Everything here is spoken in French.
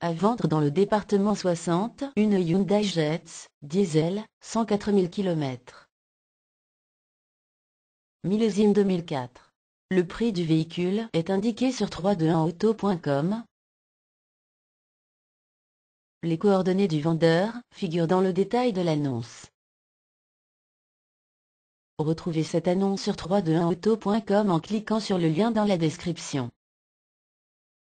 À vendre dans le département 60, une Hyundai Jets, diesel, 104 000 km. Millésime 2004. Le prix du véhicule est indiqué sur 321auto.com. Les coordonnées du vendeur figurent dans le détail de l'annonce. Retrouvez cette annonce sur 321auto.com en cliquant sur le lien dans la description.